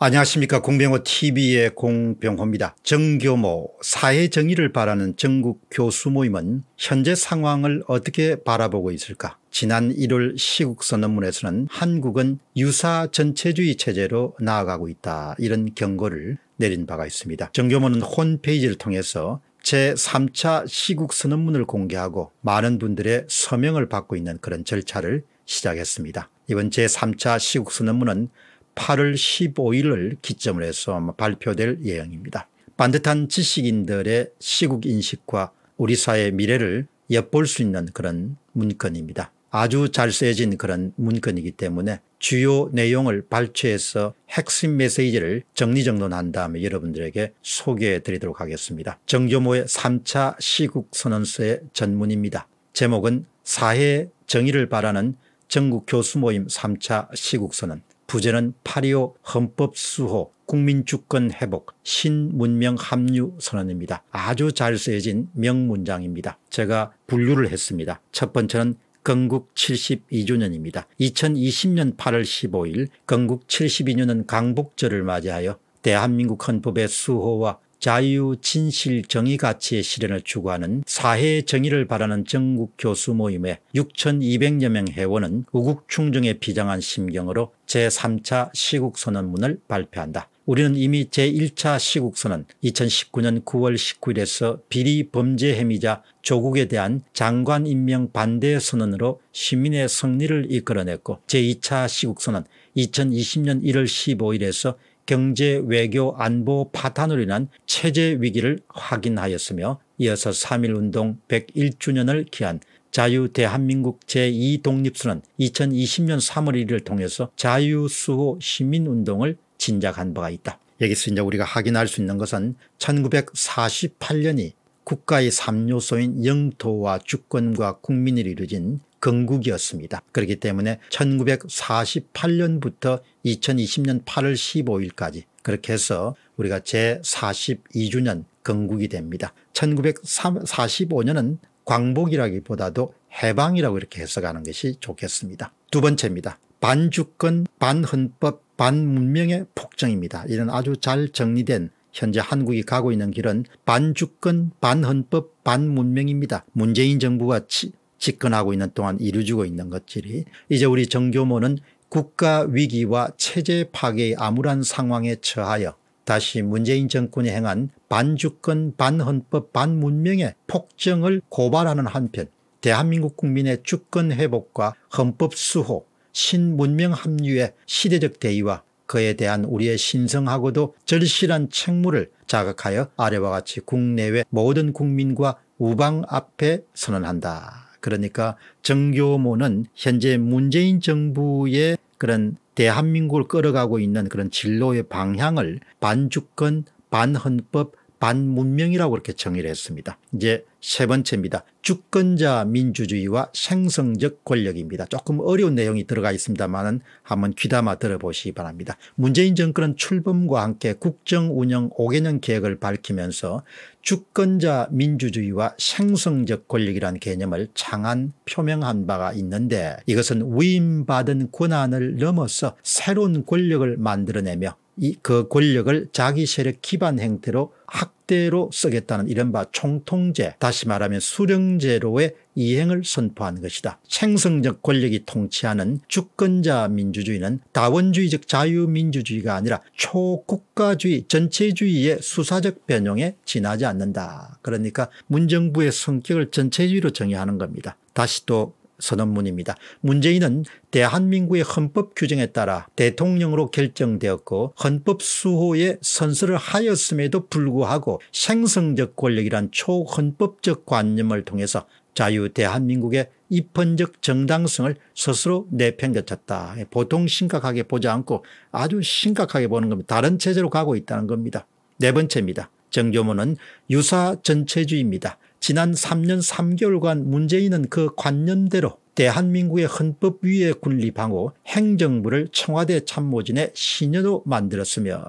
안녕하십니까 공병호 tv의 공병호입니다. 정교모 사회정의를 바라는 전국 교수 모임은 현재 상황을 어떻게 바라보고 있을까 지난 1월 시국선언문에서는 한국은 유사 전체주의 체제로 나아가고 있다 이런 경고를 내린 바가 있습니다. 정교모는 홈페이지를 통해서 제3차 시국선언문을 공개하고 많은 분들의 서명을 받고 있는 그런 절차를 시작했습니다. 이번 제3차 시국선언문은 8월 15일을 기점으로 해서 발표될 예정입니다. 반듯한 지식인들의 시국 인식과 우리 사회의 미래를 엿볼 수 있는 그런 문건입니다. 아주 잘 쓰여진 그런 문건이기 때문에 주요 내용을 발췌해서 핵심 메시지를 정리정돈한 다음에 여러분들에게 소개해 드리도록 하겠습니다. 정교모의 3차 시국선언서의 전문입니다. 제목은 사회 정의를 바라는 전국교수모임 3차 시국선언 부제는 파리오 헌법 수호 국민주권 회복 신문명 합류 선언입니다. 아주 잘 쓰여진 명문장입니다. 제가 분류를 했습니다. 첫 번째는 건국 72주년입니다. 2020년 8월 15일 건국 72주년 강복절을 맞이하여 대한민국 헌법의 수호와 자유, 진실, 정의 가치의 실현을 추구하는 사회의 정의를 바라는 전국 교수 모임에 6,200여 명 회원은 우국충정에 비장한 심경으로 제3차 시국선언문을 발표한다. 우리는 이미 제1차 시국선언 2019년 9월 19일에서 비리 범죄 혐의자 조국에 대한 장관 임명 반대 선언으로 시민의 승리를 이끌어냈고 제2차 시국선언 2020년 1월 15일에서 경제, 외교, 안보 파탄으로 인한 체제 위기를 확인하였으며 이어서 3.1운동 101주년을 기한 자유 대한민국 제2독립수는 2020년 3월 1일을 통해서 자유수호 시민운동을 진작한 바가 있다. 여기서 이제 우리가 확인할 수 있는 것은 1948년이 국가의 3요소인 영토와 주권과 국민을 이루어진 건국이었습니다. 그렇기 때문에 1948년부터 2020년 8월 15일까지 그렇게 해서 우리가 제42주년 건국이 됩니다. 1945년은 광복이라기보다도 해방이라고 이렇게 해석하는 것이 좋겠습니다. 두 번째입니다. 반주권, 반헌법, 반문명의 폭정입니다. 이런 아주 잘 정리된 현재 한국이 가고 있는 길은 반주권 반헌법 반문명입니다. 문재인 정부가 치, 집권하고 있는 동안 이루어지고 있는 것들이 이제 우리 정교모는 국가 위기와 체제 파괴의 암울한 상황에 처하여 다시 문재인 정권이 행한 반주권 반헌법 반문명의 폭정을 고발하는 한편 대한민국 국민의 주권 회복과 헌법 수호 신문명 합류의 시대적 대의와 그에 대한 우리의 신성하고도 절실한 책무를 자각하여 아래와 같이 국내외 모든 국민과 우방 앞에 선언한다. 그러니까 정교모는 현재 문재인 정부의 그런 대한민국을 끌어가고 있는 그런 진로의 방향을 반주권 반헌법 반문명이라고 그렇게 정의를 했습니다. 이제 세 번째입니다. 주권자 민주주의와 생성적 권력입니다. 조금 어려운 내용이 들어가 있습니다만 한번 귀담아 들어보시기 바랍니다. 문재인 정권은 출범과 함께 국정운영 5개년 계획을 밝히면서 주권자 민주주의와 생성적 권력이란 개념을 창안 표명한 바가 있는데 이것은 위임받은 권한을 넘어서 새로운 권력을 만들어내며 이그 권력을 자기 세력 기반 형태로 학대로 쓰겠다는 이른바 총통제 다시 말하면 수령제로의 이행을 선포한 것이다. 생성적 권력이 통치하는 주권자 민주주의는 다원주의적 자유민주주의가 아니라 초국가주의 전체주의의 수사적 변형에 지나지 않는다. 그러니까 문정부의 성격을 전체주의로 정의하는 겁니다. 다시 또 선언문입니다. 문재인은 대한민국의 헌법 규정에 따라 대통령으로 결정되었고 헌법 수호에 선서를 하였음에도 불구하고 생성적 권력이란 초헌법적 관념을 통해서 자유 대한민국의 입헌적 정당성을 스스로 내팽겨쳤다 보통 심각하게 보지 않고 아주 심각하게 보는 겁니다. 다른 체제로 가고 있다는 겁니다. 네 번째입니다. 정조문은 유사 전체주의입니다. 지난 3년 3개월간 문재인은 그 관념대로 대한민국의 헌법 위에 군립하고 행정부를 청와대 참모진의 신여로 만들었으며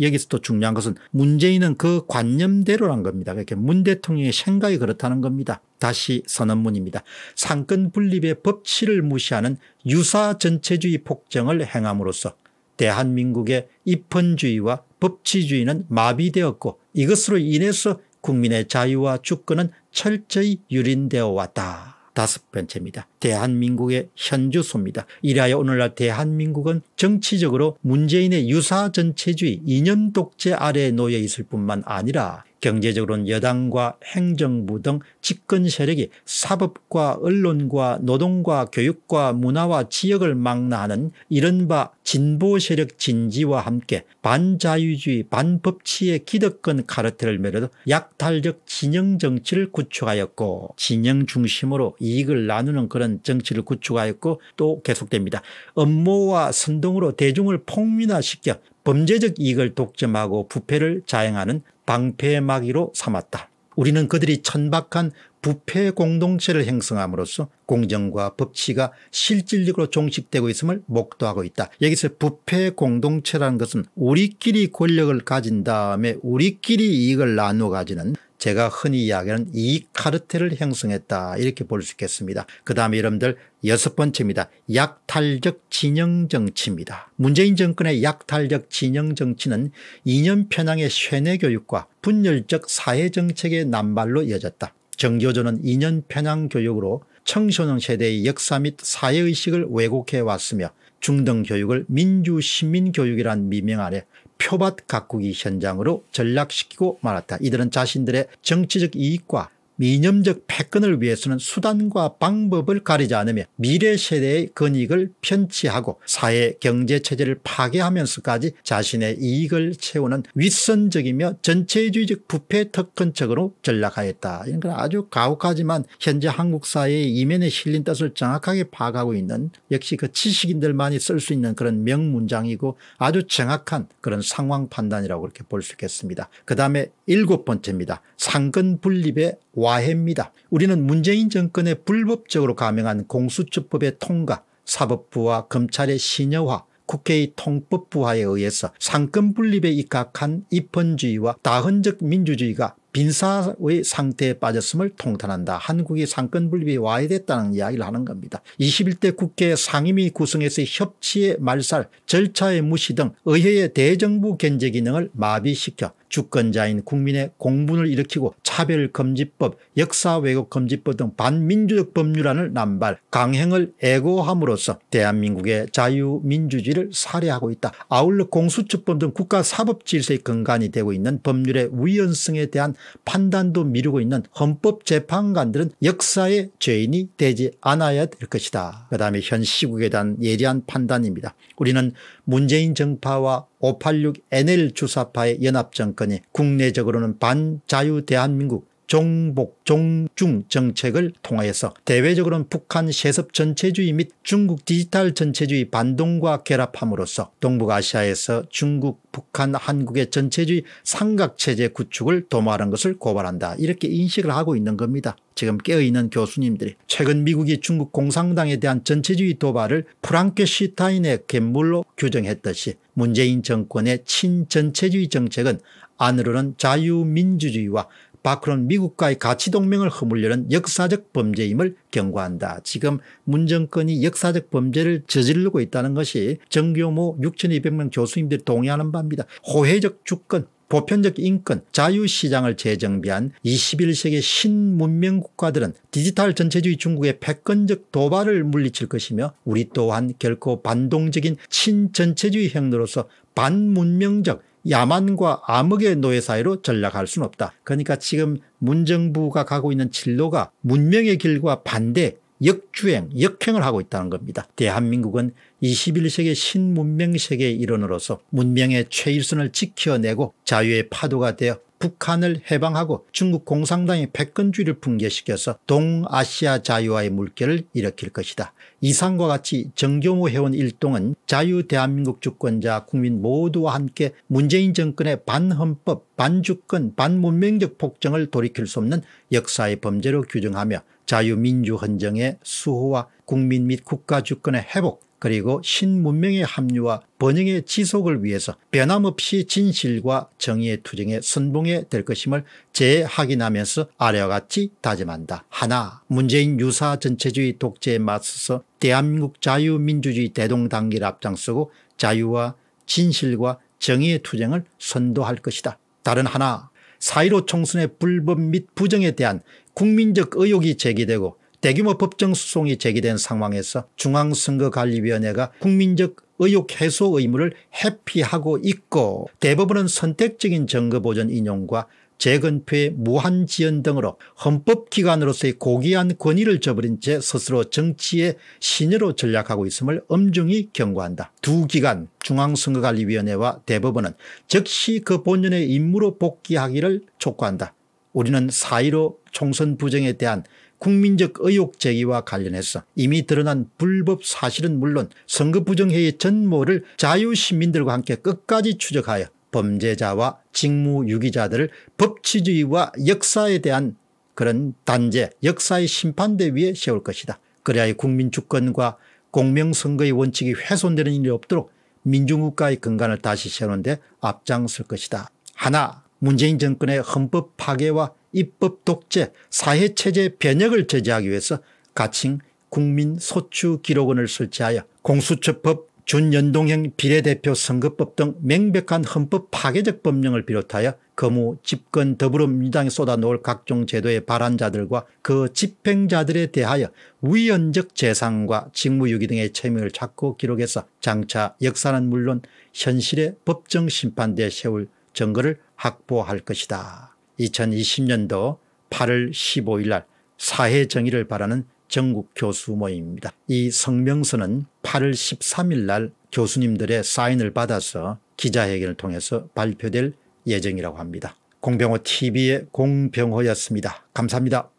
여기서 또 중요한 것은 문재인은 그 관념대로란 겁니다. 그렇게 그러니까 문 대통령의 생각이 그렇다는 겁니다. 다시 선언문입니다. 상권 분립의 법치를 무시하는 유사 전체주의 폭정을 행함으로써 대한민국의 입헌주의와 법치주의는 마비되었고 이것으로 인해서 국민의 자유와 주권은 철저히 유린되어 왔다. 다섯 번째입니다. 대한민국의 현주소입니다. 이라여 오늘날 대한민국은 정치적으로 문재인의 유사 전체주의 이념 독재 아래에 놓여 있을 뿐만 아니라 경제적으로는 여당과 행정부 등 집권 세력이 사법과 언론과 노동과 교육과 문화와 지역을 망라하는 이른바 진보 세력 진지와 함께 반자유주의 반법치의 기득권 카르텔을 맺어 약탈적 진영 정치를 구축하였고 진영 중심으로 이익을 나누는 그런 정치를 구축하였고 또 계속됩니다. 업무와 선동으로 대중을 폭민화시켜 범죄적 이익을 독점하고 부패를 자행하는 방패막이로 삼았다. 우리는 그들이 천박한 부패 공동체를 형성함으로써 공정과 법치가 실질적으로 종식되고 있음을 목도하고 있다. 여기서 부패 공동체라는 것은 우리끼리 권력을 가진 다음에 우리끼리 이익을 나누어 가지는 제가 흔히 이야기하는 이 카르텔을 형성했다 이렇게 볼 수 있겠습니다. 그 다음에 여러분들 여섯 번째입니다. 약탈적 진영 정치입니다. 문재인 정권의 약탈적 진영 정치는 이념 편향의 쇠뇌 교육과 분열적 사회 정책의 난발로 이어졌다. 정교조는 이념 편향 교육으로 청소년 세대의 역사 및 사회의식을 왜곡해 왔으며 중등교육을 민주시민교육이란 미명 아래 표밭 가꾸기 현장으로 전락시키고 말았다. 이들은 자신들의 정치적 이익과 이념적 패권을 위해서는 수단과 방법을 가리지 않으며 미래 세대의 권익을 편취하고 사회 경제체제를 파괴하면서까지 자신의 이익을 채우는 윗선적이며 전체주의적 부패 특권적으로 전락하였다. 이런 건 아주 가혹하지만 현재 한국 사회의 이면에 실린 뜻을 정확하게 파악하고 있는 역시 그 지식인들만이 쓸 수 있는 그런 명문장이고 아주 정확한 그런 상황 판단이라고 그렇게 볼 수 있겠습니다. 그 다음에 일곱 번째입니다. 상권 분립의 와 와해입니다. 우리는 문재인 정권의 불법적으로 감행한 공수처법의 통과, 사법부와 검찰의 신여화, 국회의 통법부화에 의해서 상권 분립에 입각한 입헌주의와 다헌적 민주주의가 빈사의 상태에 빠졌음을 통탄한다. 한국이 상권 분립이 와해됐다는 이야기를 하는 겁니다. 21대 국회 상임위 구성에서 협치의 말살, 절차의 무시 등 의회의 대정부 견제 기능을 마비시켜 주권자인 국민의 공분을 일으키고 차별금지법 역사왜곡금지법 등 반민주적 법률안을 남발 강행을 애고함으로써 대한민국의 자유민주주의를 살해하고 있다. 아울러 공수처법 등 국가사법질서의 근간이 되고 있는 법률의 위헌성에 대한 판단도 미루고 있는 헌법재판관들은 역사의 죄인이 되지 않아야 될 것이다. 그 다음에 현 시국에 대한 예리한 판단입니다. 우리는 문재인 정파와 586 NL 주사파의 연합정권이 국내적으로는 반자유 대한민국 종복 종중 정책을 통하여서 대외적으로는 북한 세습 전체주의 및 중국 디지털 전체주의 반동과 결합함으로써 동북아시아에서 중국 북한 한국의 전체주의 삼각체제 구축을 도모하는 것을 고발한다 이렇게 인식을 하고 있는 겁니다. 지금 깨어있는 교수님들이 최근 미국이 중국 공산당에 대한 전체주의 도발을 프랑켄슈타인의 괴물로 규정했듯이 문재인 정권의 친전체주의 정책은 안으로는 자유민주주의와 박근혜 미국과의 가치동맹을 허물려는 역사적 범죄임을 경고한다. 지금 문정권이 역사적 범죄를 저지르고 있다는 것이 정규모 6200명 교수님들이 동의하는 바입니다. 호혜적 주권 보편적 인권, 자유시장을 재정비한 21세기 신문명 국가들은 디지털 전체주의 중국의 패권적 도발을 물리칠 것이며 우리 또한 결코 반동적인 친전체주의 행로로서 반문명적 야만과 암흑의 노예 사이로 전락할 수는 없다. 그러니까 지금 문정부가 가고 있는 진로가 문명의 길과 반대 역주행 역행을 하고 있다는 겁니다. 대한민국은 21세기 신문명 세계의 일원으로서 문명의 최일선을 지켜내고 자유의 파도가 되어 북한을 해방하고 중국 공산당의 패권주의를 붕괴시켜서 동아시아 자유화의 물결을 일으킬 것이다. 이상과 같이 정경호 회원 일동은 자유대한민국 주권자 국민 모두와 함께 문재인 정권의 반헌법 반주권 반문명적 폭정을 돌이킬 수 없는 역사의 범죄로 규정하며 자유민주 헌정의 수호와 국민 및 국가주권의 회복 그리고 신문명의 합류와 번영의 지속을 위해서 변함없이 진실과 정의의 투쟁에 선봉해 될 것임을 재확인하면서 아래와 같이 다짐한다. 하나 문재인 유사 전체주의 독재에 맞서서 대한민국 자유민주주의 대동단계를 앞장서고 자유와 진실과 정의의 투쟁을 선도할 것이다. 다른 하나 사이로 총선의 불법 및 부정에 대한 국민적 의혹이 제기되고 대규모 법정 수송이 제기된 상황에서 중앙선거관리위원회가 국민적 의혹 해소 의무를 회피하고 있고 대법원은 선택적인 증거보전 인용과 재건폐 무한 지연 등으로 헌법기관으로서의 고귀한 권위를 저버린 채 스스로 정치의 신으로 전략하고 있음을 엄중히 경고한다. 두 기관 중앙선거관리위원회와 대법원은 즉시 그 본연의 임무로 복귀하기를 촉구한다. 우리는 사1 5 총선 부정에 대한 국민적 의혹 제기와 관련해서 이미 드러난 불법 사실은 물론 선거 부정회의 전모를 자유시민들과 함께 끝까지 추적하여 범죄자와 직무유기자들을 법치주의와 역사에 대한 그런 단죄 역사의 심판대 위에 세울 것이다. 그래야 국민 주권과 공명선거의 원칙이 훼손되는 일이 없도록 민중국가의 근간을 다시 세우는 데 앞장설 것이다. 하나 문재인 정권의 헌법 파괴와 입법 독재 사회체제 변혁을 제재하기 위해서 가칭 국민소추기록원을 설치하여 공수처법 준연동형 비례대표 선거법 등 명백한 헌법 파괴적 법령을 비롯하여 거무 집권 더불어민주당에 쏟아놓을 각종 제도의 발안자들과 그 집행자들에 대하여 위헌적 재산과 직무유기 등의 채무를 찾고 기록해서 장차 역사는 물론 현실의 법정 심판대에 세울 증거를 확보할 것이다. 2020년도 8월 15일 날 사회 정의를 바라는 전국 교수 모임입니다. 이 성명서는 8월 13일 날 교수님들의 사인을 받아서 기자회견을 통해서 발표될 예정이라고 합니다. 공병호 TV의 공병호였습니다. 감사합니다.